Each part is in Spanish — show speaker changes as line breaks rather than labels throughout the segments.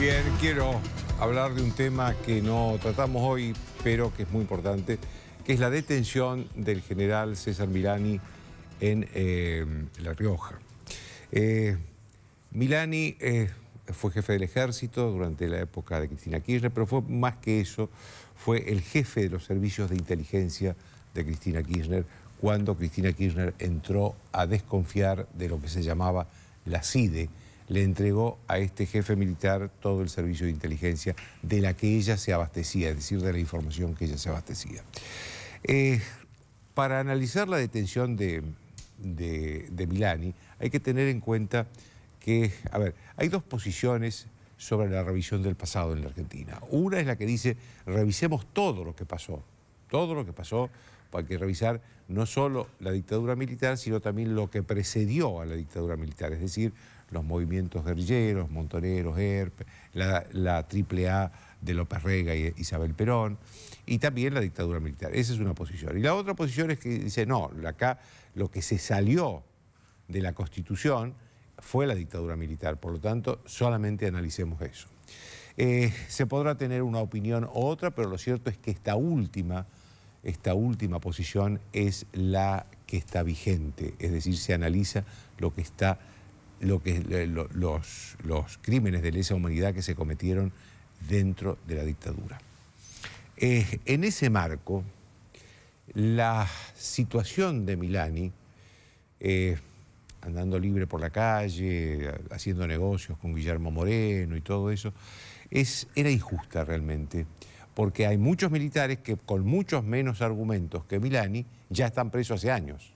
Bien, quiero hablar de un tema que no tratamos hoy, pero que es muy importante, que es la detención del general César Milani en eh, La Rioja. Eh, Milani eh, fue jefe del ejército durante la época de Cristina Kirchner, pero fue más que eso, fue el jefe de los servicios de inteligencia de Cristina Kirchner cuando Cristina Kirchner entró a desconfiar de lo que se llamaba la CIDE, le entregó a este jefe militar todo el servicio de inteligencia de la que ella se abastecía, es decir, de la información que ella se abastecía. Eh, para analizar la detención de, Milani hay que tener en cuenta que, a ver, hay dos posiciones sobre la revisión del pasado en la Argentina. Una es la que dice, revisemos todo lo que pasó, todo lo que pasó, hay que revisar no solo la dictadura militar, sino también lo que precedió a la dictadura militar, es decir, los movimientos guerrilleros, Montoneros, ERP, la, la AAA de López Rega y Isabel Perón, y también la dictadura militar. Esa es una posición. Y la otra posición es que dice, no, acá lo que se salió de la Constitución fue la dictadura militar, por lo tanto, solamente analicemos eso. Eh, se podrá tener una opinión u otra, pero lo cierto es que esta última, esta última posición es la que está vigente, es decir, se analiza lo que está que, eh, los, los crímenes de lesa humanidad que se cometieron dentro de la dictadura. Eh, en ese marco, la situación de Milani, eh, andando libre por la calle, haciendo negocios con Guillermo Moreno y todo eso, es, era injusta realmente, porque hay muchos militares que con muchos menos argumentos que Milani ya están presos hace años.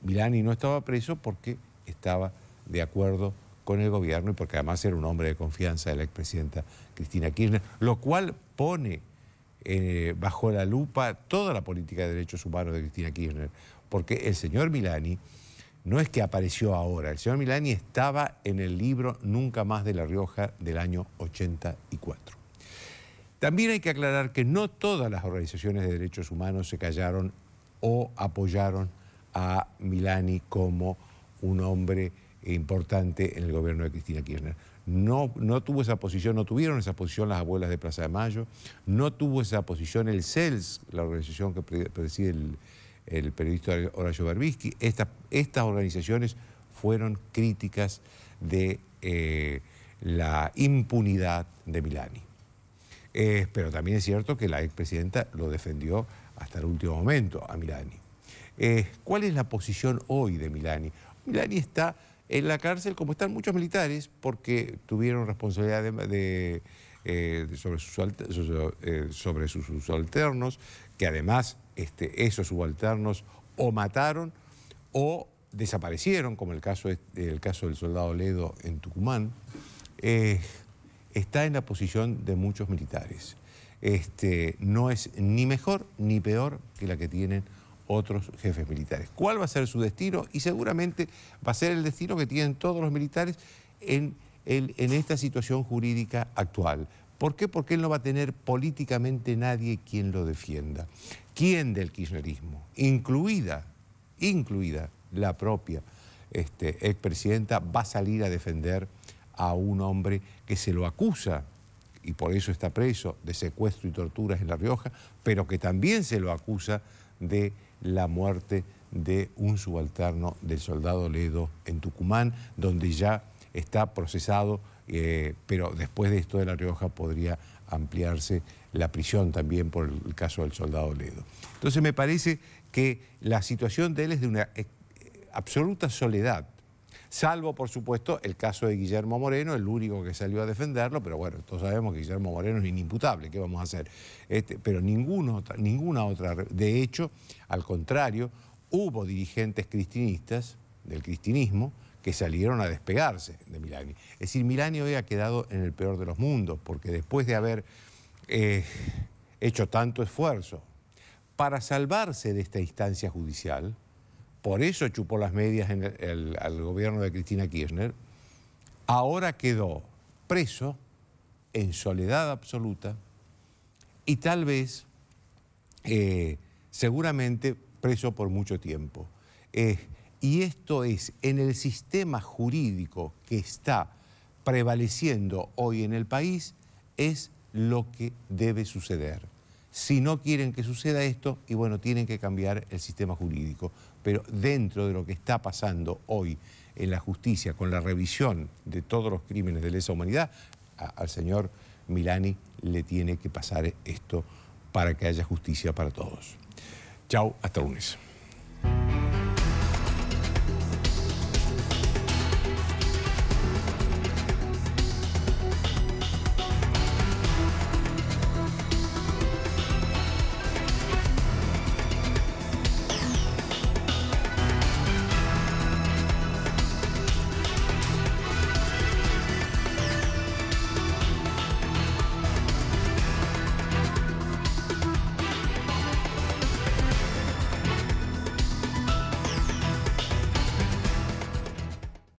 Milani no estaba preso porque estaba de acuerdo con el gobierno y porque además era un hombre de confianza de la expresidenta Cristina Kirchner, lo cual pone eh, bajo la lupa toda la política de derechos humanos de Cristina Kirchner, porque el señor Milani no es que apareció ahora, el señor Milani estaba en el libro Nunca más de La Rioja del año 84. También hay que aclarar que no todas las organizaciones de derechos humanos se callaron o apoyaron a Milani como un hombre importante en el gobierno de Cristina Kirchner. No, no, tuvo esa posición, no tuvieron esa posición las abuelas de Plaza de Mayo, no tuvo esa posición el CELS, la organización que preside el, el periodista Horacio Barbisky. estas organizaciones fueron críticas de eh, la impunidad de Milani. Eh, pero también es cierto que la expresidenta lo defendió hasta el último momento a Milani. Eh, ¿Cuál es la posición hoy de Milani? Milani está en la cárcel, como están muchos militares, porque tuvieron responsabilidad de, sobre, sus, subalternos, que además este, esos subalternos o mataron o desaparecieron, como el caso, el caso del soldado Ledo en Tucumán, eh, está en la posición de muchos militares. Este, no es ni mejor ni peor que la que tienen otros jefes militares. ¿Cuál va a ser su destino? Y seguramente va a ser el destino que tienen todos los militares en, esta situación jurídica actual. ¿Por qué? Porque él no va a tener políticamente nadie quien lo defienda. ¿Quién del kirchnerismo? Incluida, incluida la propia este, expresidenta, va a salir a defender a un hombre que se lo acusa y por eso está preso de secuestro y torturas en La Rioja, pero que también se lo acusa de la muerte de un subalterno del soldado Ledo en Tucumán, donde ya está procesado, eh, pero después de esto de La Rioja podría ampliarse la prisión también por el caso del soldado Ledo. Entonces me parece que la situación de él es de una eh, absoluta soledad, salvo por supuesto el caso de Guillermo Moreno, el único que salió a defenderlo, pero bueno, todos sabemos que Guillermo Moreno es inimputable, ¿qué vamos a hacer? Este, pero ninguna otra, de hecho, al contrario, hubo dirigentes cristinistas del cristinismo que salieron a despegarse de Milani. Es decir, Milani hoy ha quedado en el peor de los mundos, porque después de haber eh, hecho tanto esfuerzo para salvarse de esta instancia judicial, por eso chupó las medias al gobierno de Cristina Kirchner, ahora quedó preso en soledad absoluta y tal vez, eh, seguramente, preso por mucho tiempo. Eh, y esto es, en el sistema jurídico que está prevaleciendo hoy en el país, es lo que debe suceder si no quieren que suceda esto, y bueno, tienen que cambiar el sistema jurídico. Pero dentro de lo que está pasando hoy en la justicia con la revisión de todos los crímenes de lesa humanidad, al señor Milani le tiene que pasar esto para que haya justicia para todos. Chau, hasta lunes.